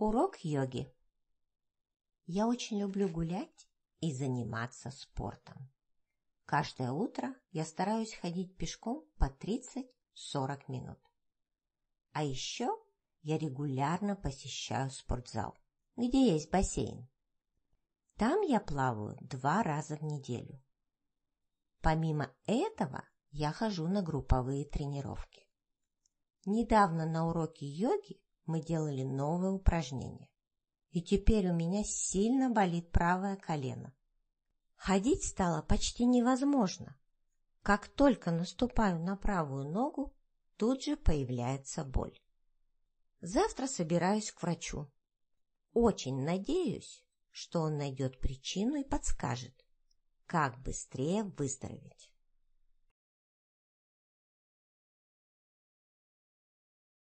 Урок йоги. Я очень люблю гулять и заниматься спортом. Каждое утро я стараюсь ходить пешком по 30-40 минут. А еще я регулярно посещаю спортзал, где есть бассейн. Там я плаваю два раза в неделю. Помимо этого я хожу на групповые тренировки. Недавно на уроке йоги мы делали новое упражнение. И теперь у меня сильно болит правое колено. Ходить стало почти невозможно. Как только наступаю на правую ногу, тут же появляется боль. Завтра собираюсь к врачу. Очень надеюсь, что он найдет причину и подскажет, как быстрее выздороветь.